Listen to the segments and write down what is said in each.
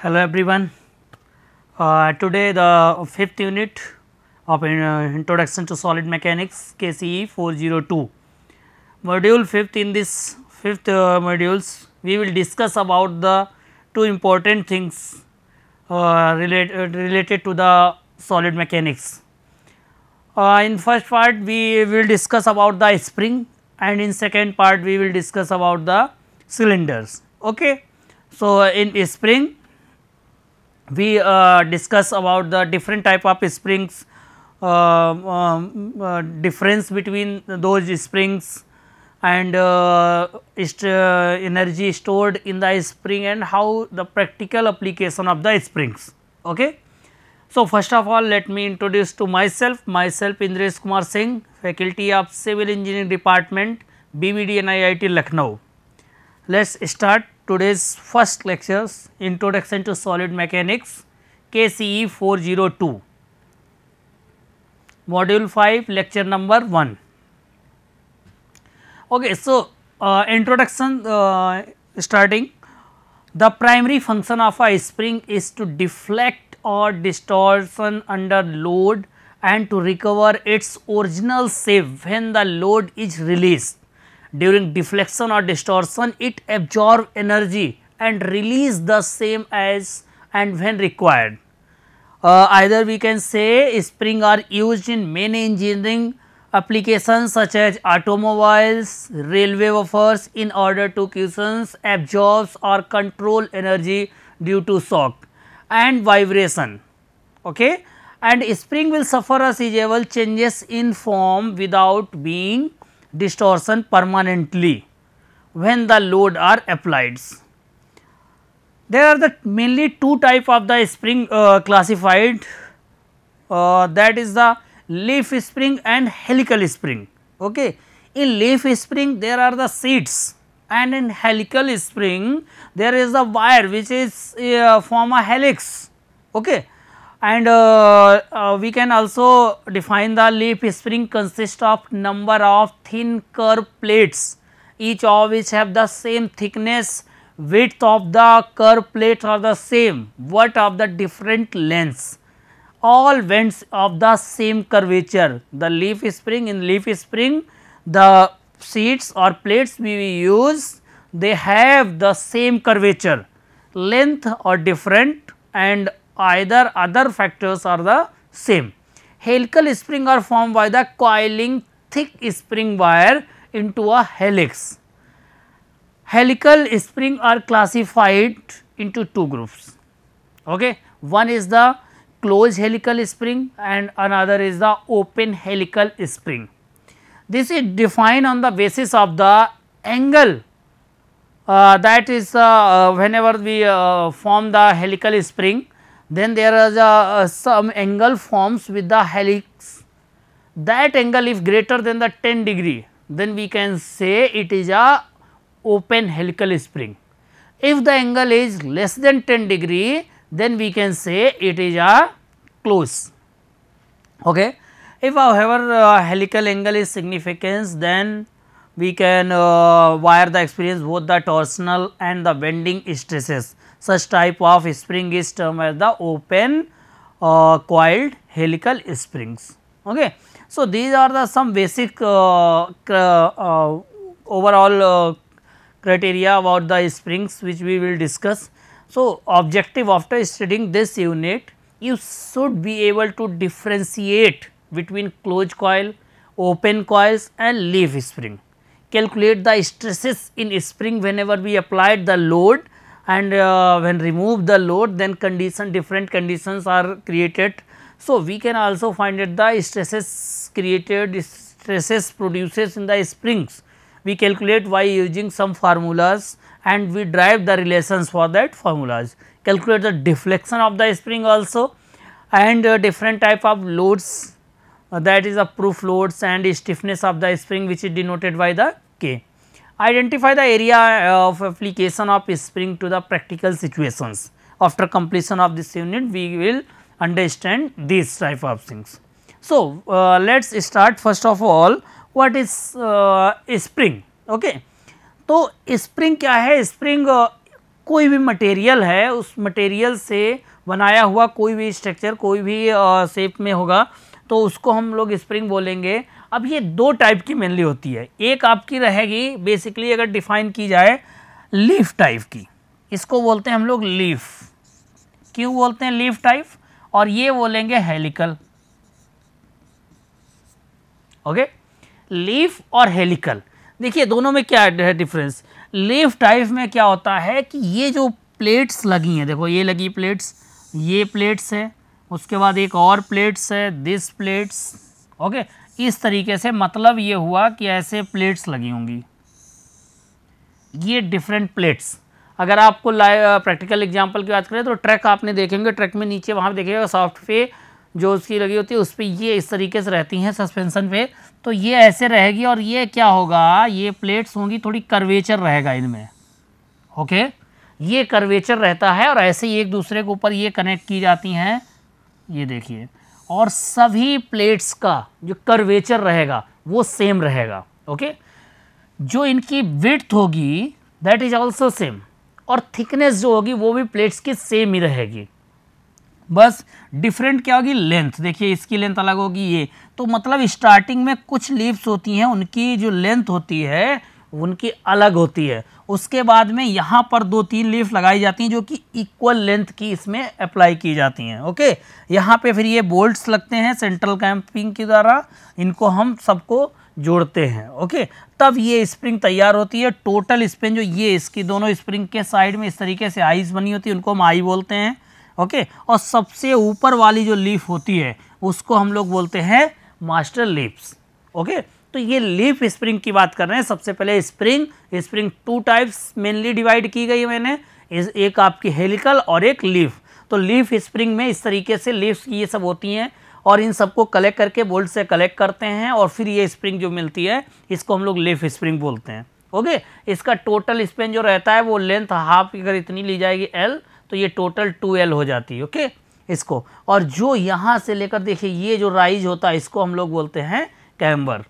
hello everyone uh, today the fifth unit of uh, introduction to solid mechanics KCE 402 module fifth in this fifth uh, modules we will discuss about the two important things uh, related uh, related to the solid mechanics uh, in first part we will discuss about the spring and in second part we will discuss about the cylinders okay so in spring we uh, discuss about the different type of springs, uh, um, um, uh, difference between those springs and uh, uh, energy stored in the spring and how the practical application of the springs. Okay. So, first of all let me introduce to myself, myself Indresh Kumar Singh, faculty of Civil Engineering Department, BVD and IIT Lucknow. Let us start today's first lectures introduction to solid mechanics KCE 402 module 5 lecture number 1. Okay, so, uh, introduction uh, starting the primary function of a spring is to deflect or distortion under load and to recover its original shape when the load is released. During deflection or distortion, it absorbs energy and release the same as and when required. Uh, either we can say spring are used in many engineering applications such as automobiles, railway wafers in order to cushion, absorb or control energy due to shock and vibration. Okay? And spring will suffer a sizable changes in form without being distortion permanently when the load are applied. There are the mainly two type of the spring uh, classified uh, that is the leaf spring and helical spring. Okay. In leaf spring there are the seats, and in helical spring there is a wire which is uh, form a helix. Okay and uh, uh, we can also define the leaf spring consists of number of thin curved plates each of which have the same thickness width of the curved plates are the same what of the different lengths all vents of the same curvature the leaf spring in leaf spring the sheets or plates we use they have the same curvature length or different and either other factors are the same. Helical spring are formed by the coiling thick spring wire into a helix. Helical spring are classified into two groups. Okay. One is the closed helical spring and another is the open helical spring. This is defined on the basis of the angle uh, that is uh, uh whenever we uh, form the helical spring then there is a, uh, some angle forms with the helix that angle if greater than the 10 degree then we can say it is a open helical spring. If the angle is less than 10 degree then we can say it is a close. Okay. If however uh, helical angle is significant then we can uh, wire the experience both the torsional and the bending stresses such type of spring is termed as the open uh, coiled helical springs. Okay. So, these are the some basic uh, uh, overall uh, criteria about the springs which we will discuss. So, objective after studying this unit you should be able to differentiate between closed coil, open coils and leaf spring. Calculate the stresses in spring whenever we applied the load and uh, when remove the load then condition different conditions are created. So, we can also find that the stresses created stresses produces in the springs. We calculate by using some formulas and we derive the relations for that formulas. Calculate the deflection of the spring also and uh, different type of loads uh, that is a proof loads and stiffness of the spring which is denoted by the K. Identify the area of application of spring to the practical situations. After completion of this unit, we will understand these type of things. So, uh, let's start first of all what is uh, spring okay. तो spring क्या है spring कोई भी material है उस material से बनाया हुआ कोई भी स्ट्रक्चर कोई भी शेप में होगा तो उसको हम लोग स्प्रिंग बोलेंगे अब ये दो टाइप की मेनली होती है एक आपकी रहेगी बेसिकली अगर डिफाइन की जाए लीफ टाइप की इसको बोलते हैं हम लोग लीफ क्यों बोलते हैं लीफ टाइप और ये बोलेंगे हेलिकल ओके लीफ और हेलिकल देखिए दोनों में क्या है डिफरेंस लीफ टाइप में क्या होता है कि ये जो प्लेट्स लगी हैं देखो ये लगी प्लेट्स ये प्लेट्स है उसके बाद एक और प्लेट्स है दिस प्लेट्स ओके इस तरीके से मतलब ये हुआ कि ऐसे प्लेट्स लगी होंगी ये डिफरेंट प्लेट्स अगर आपको लाइव प्रैक्टिकल एग्जांपल की बात करें तो ट्रैक आपने देखेंगे ट्रैक में नीचे वहाँ पर देखिएगा सॉफ्ट पे जो उसकी लगी होती है उस पर ये इस तरीके से रहती हैं सस्पेंसन पे तो ये ऐसे रहेगी और ये क्या होगा ये प्लेट्स होंगी थोड़ी कर्वेचर रहेगा इनमें ओके ये कर्वेचर रहता है और ऐसे ही एक दूसरे के ऊपर ये कनेक्ट की जाती हैं ये देखिए और सभी प्लेट्स का जो कर्वेचर रहेगा वो सेम रहेगा ओके जो इनकी विथ होगी दैट इज ऑल्सो सेम और थिकनेस जो होगी वो भी प्लेट्स की सेम ही रहेगी बस डिफरेंट क्या होगी लेंथ देखिए इसकी लेंथ अलग होगी ये तो मतलब स्टार्टिंग में कुछ लीव्स होती हैं उनकी जो लेंथ होती है उनकी अलग होती है उसके बाद में यहाँ पर दो तीन लीफ लगाई जाती हैं जो कि इक्वल लेंथ की इसमें अप्लाई की जाती हैं ओके यहाँ पे फिर ये बोल्ट्स लगते हैं सेंट्रल कैंपिंग के द्वारा इनको हम सबको जोड़ते हैं ओके तब ये स्प्रिंग तैयार होती है टोटल स्प्रिंग जो ये इसकी दोनों स्प्रिंग के साइड में इस तरीके से आइज बनी होती है उनको हम आई बोलते हैं ओके और सबसे ऊपर वाली जो लीफ होती है उसको हम लोग बोलते हैं मास्टर लीप्स ओके तो ये लीफ स्प्रिंग की बात कर रहे हैं सबसे पहले spring spring two types mainly divide की गई मैंने एक आपकी हेलिकल और एक लीफ तो लीफ स्प्रिंग में इस तरीके से लीफ ये सब होती हैं और इन सबको कलेक्ट करके बोल्ट से कलेक्ट करते हैं और फिर ये स्प्रिंग जो मिलती है इसको हम लोग लीफ स्प्रिंग बोलते हैं ओके इसका टोटल स्पेन जो रहता है वो लेंथ हाफ अगर इतनी ली जाएगी एल तो ये टोटल टू एल हो जाती है ओके इसको और जो यहाँ से लेकर देखिए ये जो राइज होता है इसको हम लोग बोलते हैं कैम्बर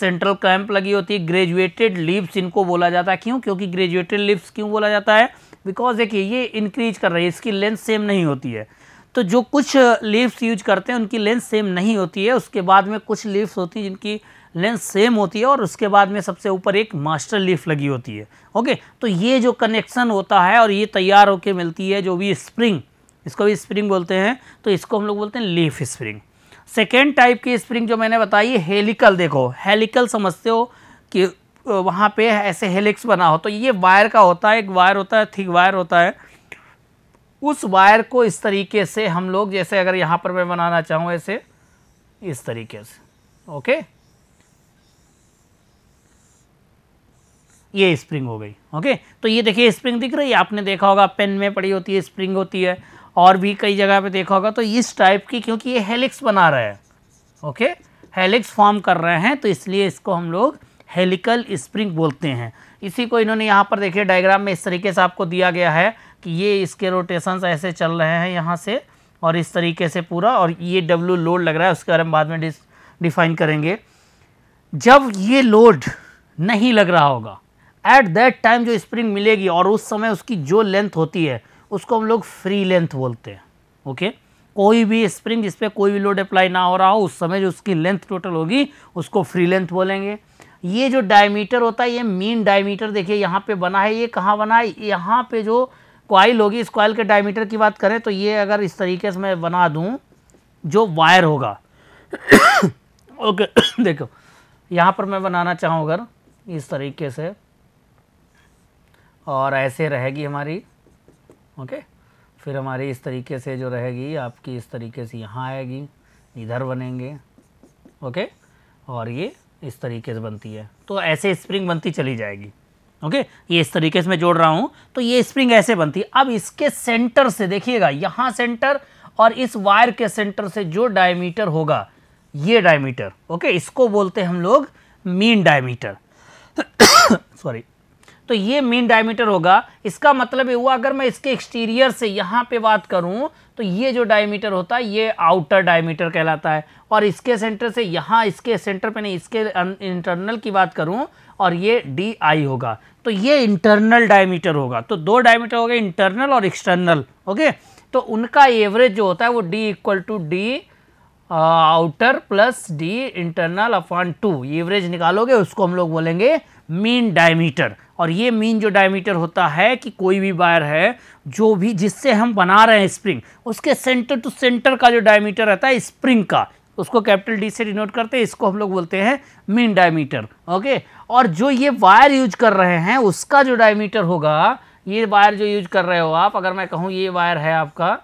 सेंट्रल कैंप लगी होती है ग्रेजुएटेड लिप्स इनको बोला जाता है क्यों क्योंकि ग्रेजुएटेड लिप्स क्यों बोला जाता है बिकॉज देखिए ये इंक्रीज कर रही है इसकी लेंथ सेम नहीं होती है तो जो कुछ लिप्स यूज करते हैं उनकी लेंथ सेम नहीं होती है उसके बाद में कुछ लिप्स होती हैं जिनकी लेंथ सेम होती है और उसके बाद में सबसे ऊपर एक मास्टर लीफ लगी होती है ओके तो ये जो कनेक्शन होता है और ये तैयार होकर मिलती है जो भी स्प्रिंग इसको भी स्प्रिंग बोलते हैं तो इसको हम लोग बोलते हैं लीफ स्प्रिंग सेकेंड टाइप की स्प्रिंग जो मैंने बताई हेलिकल देखो हेलिकल समझते हो कि वहाँ पे ऐसे हेलिक्स बना हो तो ये वायर का होता है एक वायर होता है थिक वायर होता है उस वायर को इस तरीके से हम लोग जैसे अगर यहाँ पर मैं बनाना चाहूँ ऐसे इस तरीके से ओके ये स्प्रिंग हो गई ओके तो ये देखिए स्प्रिंग दिख रही है आपने देखा होगा पेन में पड़ी होती है स्प्रिंग होती है और भी कई जगह पे देखा होगा तो इस टाइप की क्योंकि ये हेलिक्स बना रहा है ओके हेलिक्स फॉर्म कर रहे हैं तो इसलिए इसको हम लोग हेलिकल स्प्रिंग बोलते हैं इसी को इन्होंने यहाँ पर देखिए डायग्राम में इस तरीके से आपको दिया गया है कि ये इसके रोटेशंस ऐसे चल रहे हैं यहाँ से और इस तरीके से पूरा और ये डब्ल्यू लोड लग रहा है उसके बारे में बाद में डिफाइन करेंगे जब ये लोड नहीं लग रहा होगा एट दैट टाइम जो स्प्रिंग मिलेगी और उस समय उसकी जो लेंथ होती है उसको हम लोग फ्री लेंथ बोलते हैं ओके कोई भी स्प्रिंग जिस पर कोई भी लोड अप्लाई ना हो रहा हो उस समय जो उसकी लेंथ टोटल होगी उसको फ्री लेंथ बोलेंगे ये जो डायमीटर होता है ये मीन डायमीटर देखिए यहाँ पे बना है ये कहाँ बना है यहाँ पे जो क्वाइल होगी इस क्वाइल के डायमीटर की बात करें तो ये अगर इस तरीके से मैं बना दूँ जो वायर होगा ओके देखो यहाँ पर मैं बनाना चाहूँ अगर इस तरीके से और ऐसे रहेगी हमारी ओके फिर हमारी इस तरीके से जो रहेगी आपकी इस तरीके से यहाँ आएगी इधर बनेंगे ओके और ये इस तरीके से बनती है तो ऐसे स्प्रिंग बनती चली जाएगी ओके ये इस तरीके से मैं जोड़ रहा हूँ तो ये स्प्रिंग ऐसे बनती है अब इसके सेंटर से देखिएगा यहाँ सेंटर और इस वायर के सेंटर से जो डायमीटर होगा ये डायमीटर ओके इसको बोलते हैं हम लोग मीन डायमीटर सॉरी तो ये मेन डायमीटर होगा इसका मतलब ये हुआ अगर मैं इसके एक्सटीरियर से यहाँ पे बात करूँ तो ये जो डायमीटर होता है ये आउटर डायमीटर कहलाता है और इसके सेंटर से यहाँ इसके सेंटर पे नहीं इसके इंटरनल की बात करूँ और ये डी आई होगा तो ये इंटरनल डायमीटर होगा तो दो डायमीटर हो गए इंटरनल और एक्सटर्नल ओके तो उनका एवरेज जो होता है वो D equal to D outer plus D internal upon two average निकालोगे उसको हम लोग बोलेंगे मीन डायमीटर और ये मीन जो डायमीटर होता है कि कोई भी वायर है जो भी जिससे हम बना रहे हैं स्प्रिंग उसके सेंटर टू सेंटर का जो डायमीटर रहता है स्प्रिंग का उसको कैपिटल डी से डिनोट करते हैं इसको हम लोग बोलते हैं मीन डायमीटर ओके और जो ये वायर यूज कर रहे हैं उसका जो डायमीटर होगा ये वायर जो यूज कर रहे हो आप अगर मैं कहूँ ये वायर है आपका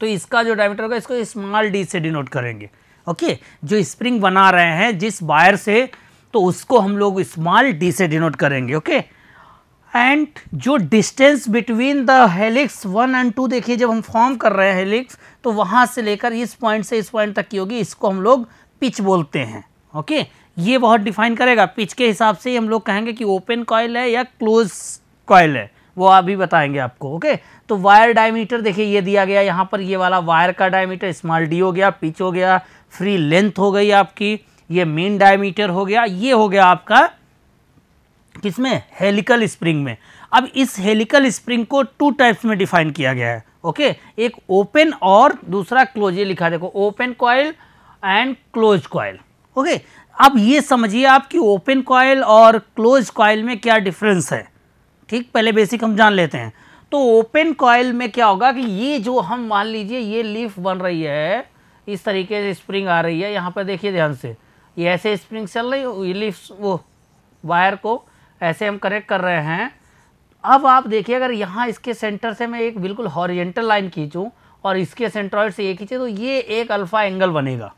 तो इसका जो डायमीटर होगा इसको स्मॉल डी से डिनोट करेंगे ओके जो स्प्रिंग बना रहे हैं जिस वायर से तो उसको हम लोग स्मॉल डी से डिनोट करेंगे ओके एंड जो distance between the helix one and two देखिए जब हम फॉर्म कर रहे हैं हेलिक्स तो वहाँ से लेकर इस पॉइंट से इस पॉइंट तक की होगी इसको हम लोग पिच बोलते हैं ओके ये बहुत डिफाइन करेगा पिच के हिसाब से ही हम लोग कहेंगे कि ओपन कॉयल है या क्लोज कॉयल है वो अभी बताएंगे आपको ओके तो वायर डायमीटर देखिए ये दिया गया यहाँ पर ये वाला वायर का डायमीटर स्मॉल डी हो गया पिच हो गया फ्री लेंथ हो गई आपकी ये मेन डायमीटर हो गया ये हो गया आपका किसमें हेलिकल स्प्रिंग में अब इस हेलिकल स्प्रिंग को टू टाइप्स में डिफाइन किया गया है ओके एक ओपन और दूसरा क्लोज ये लिखा देखो open coil and close coil okay अब ये समझिए आप कि ओपन कॉयल और क्लोज कॉयल में क्या डिफरेंस है ठीक पहले बेसिक हम जान लेते हैं तो ओपन कॉयल में क्या होगा कि ये जो हम मान लीजिए ये लीफ बन रही है इस तरीके से स्प्रिंग आ रही है यहाँ पर देखिए ध्यान से ये ऐसे स्प्रिंग चल रही ये वो वायर को ऐसे हम कनेक्ट कर रहे हैं अब आप देखिए अगर यहाँ इसके सेंटर से मैं एक बिल्कुल हॉरिजेंटल लाइन खींचूँ और इसके सेंट्रॉइड से ये खींचे तो ये एक अल्फ़ा एंगल बनेगा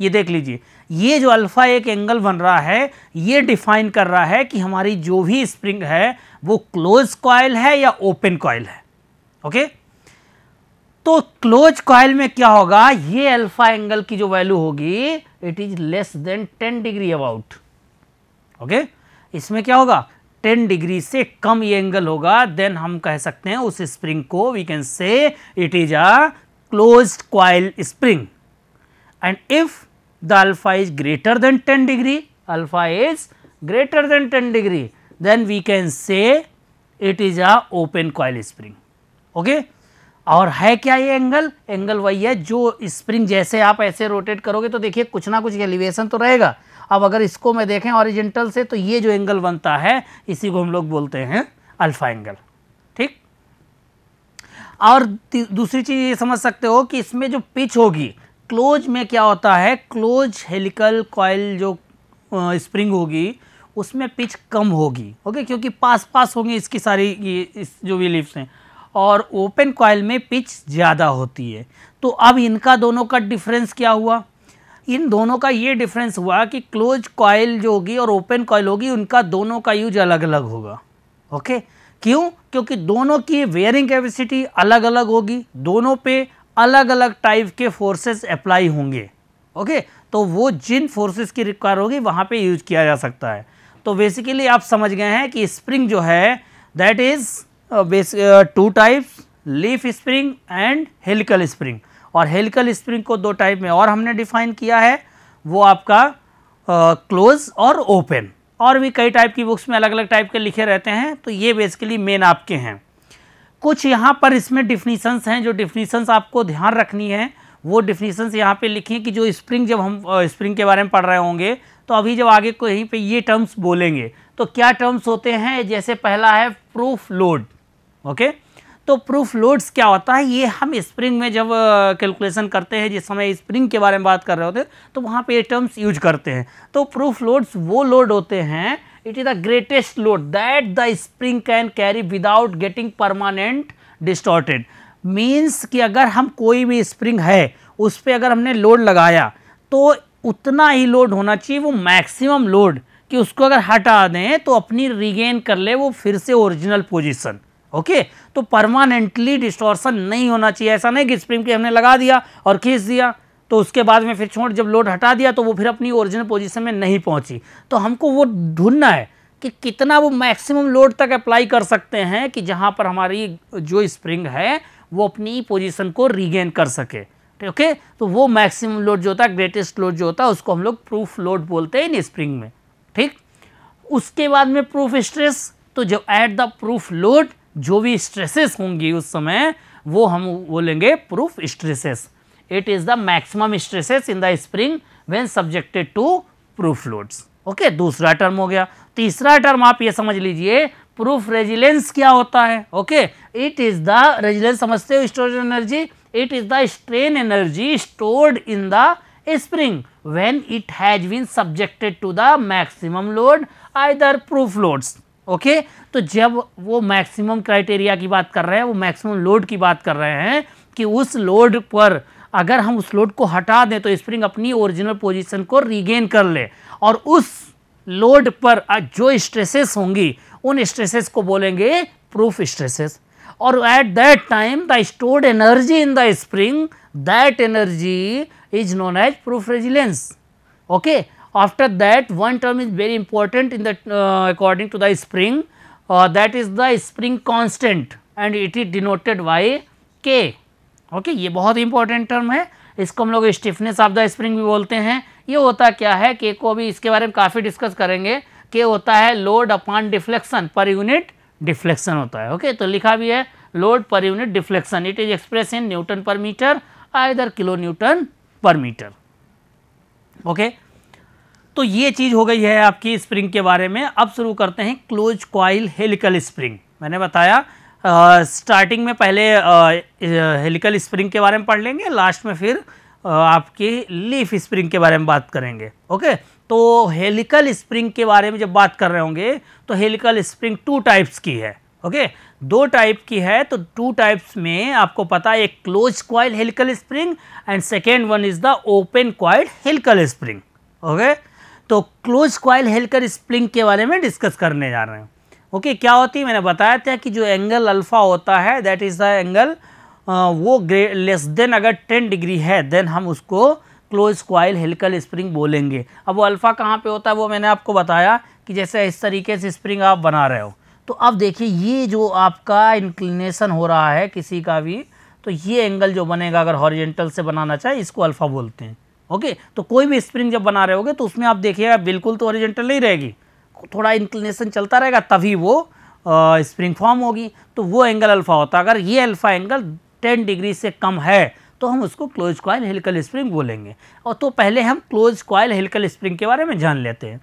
ये देख लीजिए ये जो अल्फ़ा एक एंगल बन रहा है ये डिफाइन कर रहा है कि हमारी जो भी स्प्रिंग है वो क्लोज कॉयल है या ओपन कॉयल है ओके तो क्लोज कॉयल में क्या होगा ये अल्फ़ा एंगल की जो वैल्यू होगी it is less than 10 degree about okay इसमें क्या होगा 10 डिग्री से कम ये एंगल होगा देन हम कह सकते हैं उस स्प्रिंग को we can say it is a close coil spring and if the alpha is greater than 10 degree alpha is greater than 10 then we can say it is a open coil spring okay okay और है क्या ये angle angle वही है जो spring जैसे आप ऐसे रोटेट करोगे तो देखिए कुछ ना कुछ एलिवेशन तो रहेगा अब अगर इसको मैं देखें ऑरिजेंटल से तो ये जो एंगल बनता है इसी को हम लोग बोलते हैं अल्फ़ा एंगल ठीक और दूसरी चीज़ ये समझ सकते हो कि इसमें जो पिच होगी क्लोज में क्या होता है क्लोज हेलिकल कॉयल जो स्प्रिंग होगी उसमें पिच कम होगी ओके क्योंकि पास पास होंगे इसकी सारी ये इस जो भी लिप्स हैं और ओपन कॉयल में पिच ज़्यादा होती है तो अब इनका दोनों का डिफरेंस क्या हुआ इन दोनों का ये डिफरेंस हुआ कि क्लोज कॉयल जो होगी और ओपन कॉयल होगी उनका दोनों का यूज अलग अलग होगा ओके क्यों क्योंकि दोनों की वेयरिंग कैपेसिटी अलग अलग होगी दोनों पे अलग अलग टाइप के फोर्सेस अप्लाई होंगे ओके तो वो जिन फोर्सेस की रिक्वायर होगी वहाँ पे यूज किया जा सकता है तो बेसिकली आप समझ गए हैं कि स्प्रिंग जो है that is base two types leaf spring and helical spring और हेलिकल स्प्रिंग को दो टाइप में और हमने डिफाइन किया है वो आपका क्लोज uh, और ओपन और भी कई टाइप की बुक्स में अलग अलग टाइप के लिखे रहते हैं तो ये बेसिकली मेन आपके हैं कुछ यहाँ पर इसमें डिफिनीसन्स हैं जो डिफिनीसन्स आपको ध्यान रखनी है वो डिफिनीसन्स यहाँ पे लिखे हैं कि जो स्प्रिंग जब हम स्प्रिंग uh, के बारे में पढ़ रहे होंगे तो अभी जब आगे कहीं पे ये टर्म्स बोलेंगे तो क्या टर्म्स होते हैं जैसे पहला है प्रूफ लोड ओके तो प्रूफ लोड्स क्या होता है ये हम स्प्रिंग में जब कैलकुलेशन करते हैं जिस समय स्प्रिंग के बारे में बात कर रहे होते हैं तो वहाँ पे ये टर्म्स यूज करते हैं तो प्रूफ लोड्स वो लोड होते हैं it is the greatest load that the spring can carry without getting permanent distorted means कि अगर हम कोई भी स्प्रिंग है उस पर अगर हमने लोड लगाया तो उतना ही लोड होना चाहिए वो मैक्सिमम लोड कि उसको अगर हटा दें तो अपनी रिगेन कर ले वो फिर से ओरिजिनल पोजिशन ओके तो परमानेंटली डिस्टोर्सन नहीं होना चाहिए ऐसा नहीं कि स्प्रिंग के हमने लगा दिया और खींच दिया तो उसके बाद में फिर छोड़ जब लोड हटा दिया तो वो फिर अपनी ओरिजिनल पोजिशन में नहीं पहुंची तो हमको वो ढूंढना है कि कितना वो मैक्सिमम लोड तक अप्लाई कर सकते हैं कि जहाँ पर हमारी जो स्प्रिंग है वो अपनी पोजिशन को रीगेन कर सके ओके तो वो मैक्सिमम लोड जो होता है ग्रेटेस्ट लोड जो होता है उसको हम लोग प्रूफ लोड बोलते हैं इन स्प्रिंग में ठीक उसके बाद में प्रूफ स्ट्रेस तो जब एट द प्रूफ लोड जो भी स्ट्रेसेस होंगी उस समय वो हम बोलेंगे proof stresses it is the maximum stresses in the spring when subjected to proof loads okay दूसरा टर्म हो गया तीसरा टर्म आप ये समझ लीजिए प्रूफ रेजिलेंस क्या होता है okay it is the resilience समझते हो storage energy it is the strain energy stored in the spring when it has been subjected to the maximum load either proof loads okay तो जब वो maximum criteria की बात कर रहे हैं वो मैक्सिमम लोड की बात कर रहे हैं कि उस लोड पर अगर हम उस लोड को हटा दें तो स्प्रिंग अपनी ओरिजिनल पोजिशन को रिगेन कर ले और उस लोड पर जो स्ट्रेसेस होंगी उन स्ट्रेसेस को बोलेंगे प्रूफ स्ट्रेसेस और at that time the stored energy in the spring that energy is known as proof resilience okay After that one term is very important in the uh, according to the spring uh, that is the spring constant and it is denoted by K okay okay, ये बहुत important term है इसको हम लोग stiffness of the spring भी बोलते हैं ये होता क्या है के को अभी इसके बारे में काफ़ी डिस्कस करेंगे के होता है load upon deflection per unit deflection होता है ओके okay? तो लिखा भी है load per unit deflection it is express in newton per meter either kilo newton per meter okay okay? तो ये चीज़ हो गई है आपकी स्प्रिंग के बारे में अब शुरू करते हैं क्लोज क्वाइल हेलिकल स्प्रिंग मैंने बताया स्टार्टिंग में पहले हेलिकल स्प्रिंग के बारे में पढ़ लेंगे लास्ट में फिर आपकी लीफ स्प्रिंग के बारे में बात करेंगे ओके तो हेलिकल स्प्रिंग के बारे में जब बात कर रहे होंगे तो हेलिकल स्प्रिंग टू टाइप्स की है ओके दो टाइप की है तो टू टाइप्स में आपको पता है एक close coil helical spring and second one is the open coil helical spring okay तो क्लोज क्वाइल हेलकर स्प्रिंग के बारे में डिस्कस करने जा रहे हैं ओके क्या होती है मैंने बताया था कि जो एंगल अल्फ़ा होता है दैट इज़ द एंगल वो लेस देन अगर टेन डिग्री है देन हम उसको क्लोज क्वाइल हेलकर स्प्रिंग बोलेंगे अब वो अल्फ़ा कहाँ पे होता है वो मैंने आपको बताया कि जैसे इस तरीके से स्प्रिंग आप बना रहे हो तो अब देखिए ये जो आपका इंक्लिनेशन हो रहा है किसी का भी तो ये एंगल जो बनेगा अगर हॉरिजेंटल से बनाना चाहे इसको अल्फ़ा बोलते हैं ओके तो कोई भी स्प्रिंग जब बना रहे होगे तो उसमें आप देखिएगा बिल्कुल तो ओरिजेंटल नहीं रहेगी थोड़ा इंक्लिनेशन चलता रहेगा तभी वो स्प्रिंग फॉर्म होगी तो वो एंगल अल्फ़ा होता है अगर ये अल्फ़ा एंगल टेन डिग्री से कम है तो हम उसको क्लोज क्वाइल हिलकल स्प्रिंग बोलेंगे और तो पहले हम क्लोज क्वाइल हिलकल स्प्रिंग के बारे में जान लेते हैं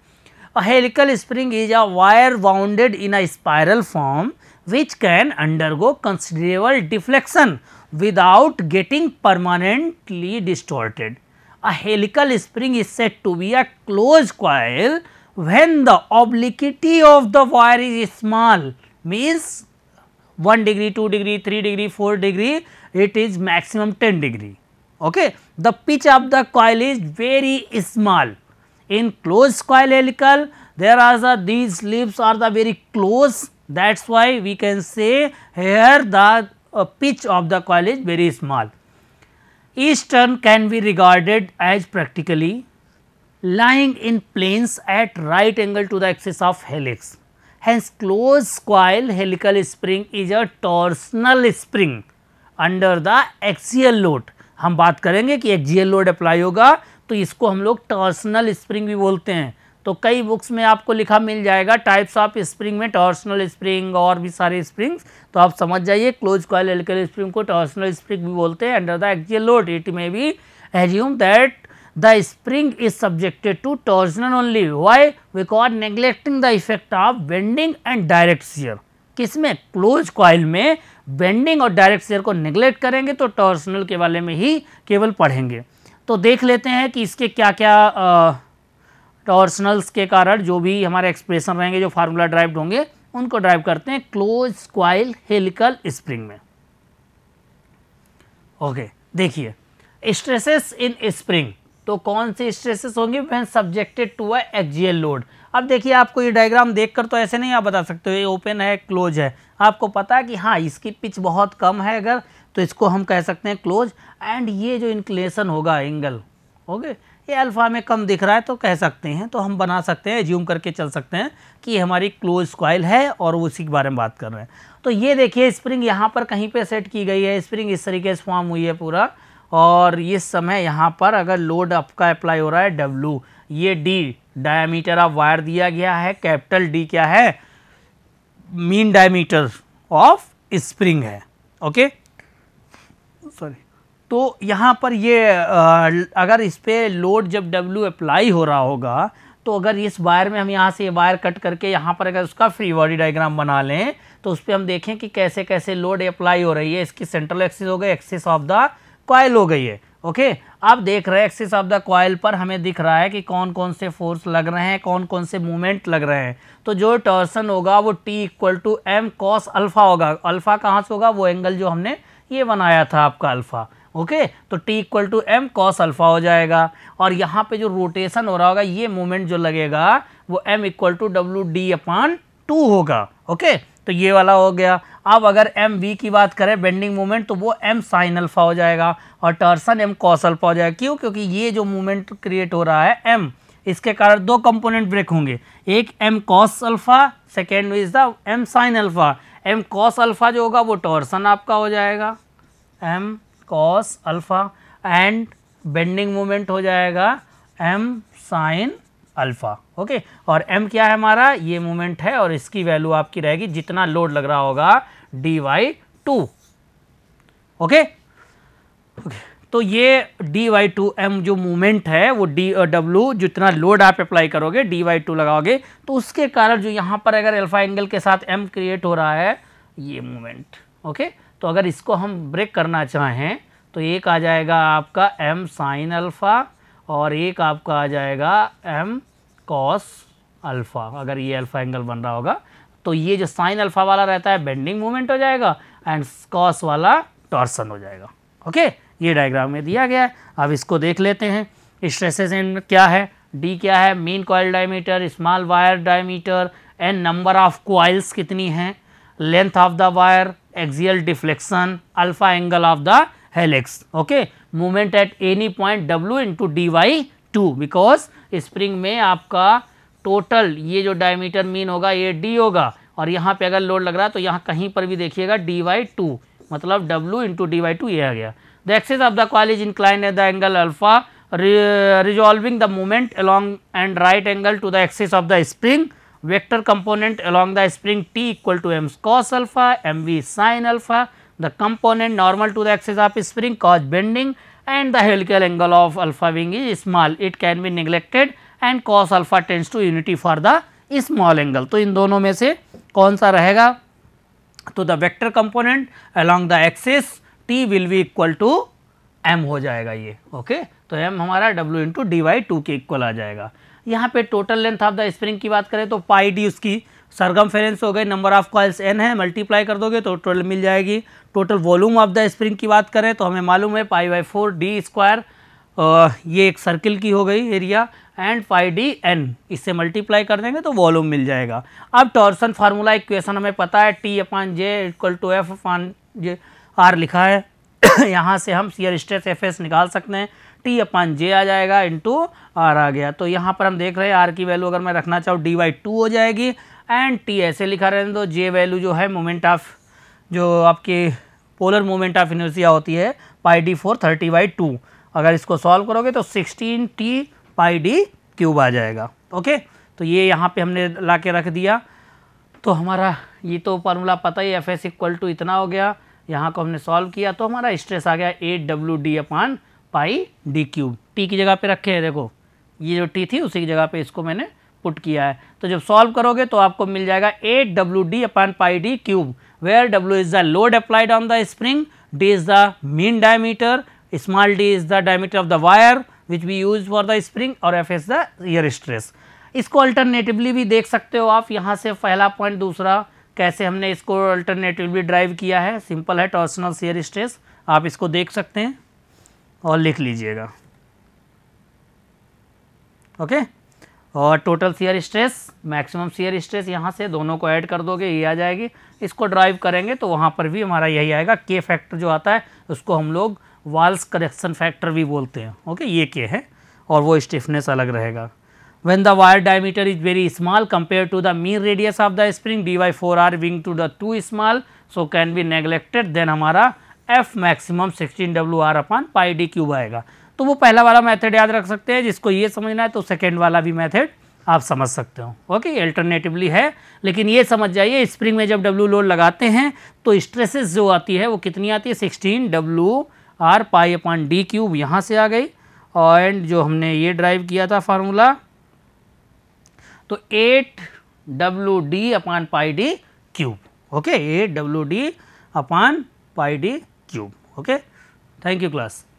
helical spring is a wire bounded in a spiral form which can undergo considerable deflection without getting permanently distorted A helical spring is said to be a closed coil when the obliquity of the wire is small means 1 degree, 2 degree, 3 degree, 4 degree it is maximum 10 degree. Okay. The pitch of the coil is very small. In closed coil helical there are the these leaves are the very close that is why we can say here the uh, pitch of the coil is very small. Each turn can be regarded as practically lying in planes at right angle to the axis of helix. Hence, closed coil helical spring is a torsional spring under the axial load. hum baat karenge ki axial load apply hoga to isko hum log torsional spring bhi bolte hain तो कई books में आपको लिखा मिल जाएगा types of spring में torsional spring और भी सारे स्प्रिंग्स तो आप समझ जाइए क्लोज कॉयल एलिकल स्प्रिंग को टॉर्सनल स्प्रिंग भी बोलते हैं under the axial load it में भी assume that spring is subjected to to only why why because neglecting the effect of bending and direct shear किसमें क्लोज कॉइल में bending और direct shear को neglect करेंगे तो टॉर्सनल के वाले में ही केवल पढ़ेंगे तो देख लेते हैं कि इसके क्या क्या आ, टॉर्सनल्स के कारण जो भी हमारे एक्सप्रेशन रहेंगे जो फार्मूला ड्राइव्ड होंगे उनको ड्राइव करते हैं क्लोज क्वाइल हेलिकल स्प्रिंग में ओके देखिए स्ट्रेसेस इन स्प्रिंग तो कौन से स्ट्रेसेस होंगे when subjected to a axial load अब देखिए आपको ये डायग्राम देखकर तो ऐसे नहीं आप बता सकते हो ये ओपन है क्लोज है आपको पता है कि हाँ इसकी पिच बहुत कम है अगर तो इसको हम कह सकते हैं क्लोज एंड ये जो इंक्लेशन होगा एंगल ओके ये अल्फ़ा में कम दिख रहा है तो कह सकते हैं तो हम बना सकते हैं ज्यूम करके चल सकते हैं कि ये हमारी क्लोज स्क्वाइल है और वो उसी के बारे में बात कर रहे हैं तो ये देखिए स्प्रिंग यहाँ पर कहीं पे सेट की गई है स्प्रिंग इस तरीके से फॉर्म हुई है पूरा और इस समय यहाँ पर अगर लोड आपका अप्लाई हो रहा है डब्लू ये डी डायामीटर ऑफ वायर दिया गया है कैपिटल डी क्या है मीन डायमीटर ऑफ स्प्रिंग है ओके तो यहाँ पर ये अगर इस पर लोड जब डब्ल्यू अप्लाई हो रहा होगा तो अगर इस वायर में हम यहाँ से ये वायर कट करके यहाँ पर अगर उसका फ्री बॉडी डायग्राम बना लें तो उस पर हम देखें कि कैसे कैसे लोड अप्लाई हो रही है इसकी सेंट्रल एक्सिस हो गई एक्सिस ऑफ द कॉयल हो गई है ओके आप देख रहे हैं एक्सिस ऑफ द कॉयल पर हमें दिख रहा है कि कौन कौन से फोर्स लग रहे हैं कौन कौन से मूवमेंट लग रहे हैं तो जो टर्सन होगा वो T equal to M cos alpha होगा अल्फ़ा कहाँ से होगा वो एंगल जो हमने ये बनाया था आपका अल्फ़ा ओके तो T equal to M cos alpha हो जाएगा और यहाँ पे जो रोटेशन हो रहा होगा ये मोमेंट जो लगेगा वो M equal to W D upon two होगा ओके तो ये वाला हो गया अब अगर एम वी की बात करें बेंडिंग मोमेंट तो वो एम साइन अल्फ़ा हो जाएगा और टर्सन एम कॉस अल्फ़ा हो जाएगा क्यों क्योंकि ये जो मूवमेंट क्रिएट हो रहा है एम इसके कारण दो कंपोनेंट ब्रेक होंगे एक M cos alpha second is the M sine alpha M cos alpha जो होगा वो टॉर्सन आपका हो जाएगा M cos alpha and bending moment हो जाएगा एम साइन अल्फ़ा ओके और एम क्या है हमारा ये मोमेंट है और इसकी वैल्यू आपकी रहेगी जितना लोड लग रहा होगा डी वाई टू ओके तो ये डी वाई टू एम जो मूवमेंट है वो डी डब्ल्यू जितना लोड आप अप्लाई करोगे डी वाई टू लगाओगे तो उसके कारण जो यहाँ पर अगर अल्फ़ा एंगल के साथ एम क्रिएट हो रहा है ये मूवमेंट ओके okay? तो अगर इसको हम ब्रेक करना चाहें तो एक आ जाएगा आपका एम साइन अल्फ़ा और एक आपका आ जाएगा एम कॉस अल्फ़ा अगर ये अल्फ़ा एंगल बन रहा होगा तो ये जो साइन अल्फ़ा वाला रहता है बेंडिंग मूवमेंट हो जाएगा एंड कॉस वाला टॉर्सन हो जाएगा ओके ये डायग्राम में दिया गया है अब इसको देख लेते हैं स्ट्रेसेस एंड क्या है डी क्या है main coil diameter small wire diameter and number of coils कितनी हैं length of the wire deflection alpha angle of the helix okay movement at any point W into D by two because spring में आपका total ये जो diameter mean होगा ये D होगा और यहाँ पे अगर लोड लग रहा है तो यहाँ कहीं पर भी देखिएगा डी वाई टू मतलब W into D by two ये आ गया the axis of the college incline at the angle alpha resolving the movement along and right angle to the axis of the spring vector component along the spring t equal to m cos alpha, m v sin alpha, the component normal to the axis of spring cause bending and the helical angle of alpha wing is small. It can be neglected and cos alpha tends to unity for the small angle. to in dono में se kaun sa rahega to the vector component along the axis t will be equal to m ho jayega ye okay? to m hamara w into dy 2 ke equal aa jayega यहाँ पे total length of the spring की बात करें तो पाई D उसकी सरगम circumference हो गई number of coils N है मल्टीप्लाई कर दोगे तो टोटल मिल जाएगी total volume of the spring की बात करें तो हमें मालूम है pi by four D square ये एक सर्किल की हो गई area and pi D N इससे मल्टीप्लाई कर देंगे तो वॉल्यूम मिल जाएगा अब टॉर्सन फार्मूला इक्वेशन हमें पता है T upon J equal to F upon J R लिखा है यहाँ से हम सीयर स्ट्रेस एफ एस निकाल सकते हैं टी अपान जे आ जाएगा इंटू आर आ गया तो यहाँ पर हम देख रहे हैं आर की वैल्यू अगर मैं रखना चाहूँ डी वाई टू हो जाएगी एंड टी ऐसे लिखा रहे तो जे वैल्यू जो है मोमेंट ऑफ जो आपकी पोलर मोमेंट ऑफ इनर्सिया होती है pi D four thirty by two अगर इसको सॉल्व करोगे तो sixteen T pi D cube आ जाएगा ओके तो ये यहाँ पे हमने ला के रख दिया तो हमारा ये तो फार्मूला पता ही एफ एस इक्वल टू इतना हो गया यहाँ को हमने सॉल्व किया तो हमारा स्ट्रेस आ गया A W D upon pi D cube T की जगह पे रखे हैं देखो ये जो टी थी उसी की जगह पे इसको मैंने पुट किया है तो जब सॉल्व करोगे तो आपको मिल जाएगा A W D upon pi D cube where W is the load applied on the spring D is the mean diameter small D is the diameter of the wire which we use for the spring और F is the ear stress इसको alternatively भी देख सकते हो आप यहाँ से पहला पॉइंट दूसरा कैसे हमने इसको अल्टरनेटिवली ड्राइव किया है सिंपल है टॉर्सनल सीयर स्ट्रेस आप इसको देख सकते हैं और लिख लीजिएगा ओके और total shear stress maximum shear stress यहाँ से दोनों को ऐड कर दोगे ये आ जाएगी इसको ड्राइव करेंगे तो वहाँ पर भी हमारा यही आएगा के फैक्टर जो आता है उसको हम लोग वाल्स करेक्शन फैक्टर भी बोलते हैं ओके ये के है और वो स्टिफनेस अलग रहेगा when the wire diameter is very small compare to the mean radius of the spring D by four R being to the too small so can be neglected then हमारा F maximum sixteen W R upon pi D cube आएगा तो वो पहला वाला method याद रख सकते हैं जिसको ये समझना है तो सेकेंड वाला भी मेथड आप समझ सकते हो ओके अल्टरनेटिवली है लेकिन ये समझ जाइए स्प्रिंग में जब डब्ल्यू लोड लगाते हैं तो स्ट्रेसेस जो आती है वो कितनी आती है sixteen W R pi upon D cube यहाँ से आ गई और एंड जो हमने ये ड्राइव किया था फार्मूला तो eight W D upon pi D cube okay eight W D upon pi D cube. Okay? Thank you class.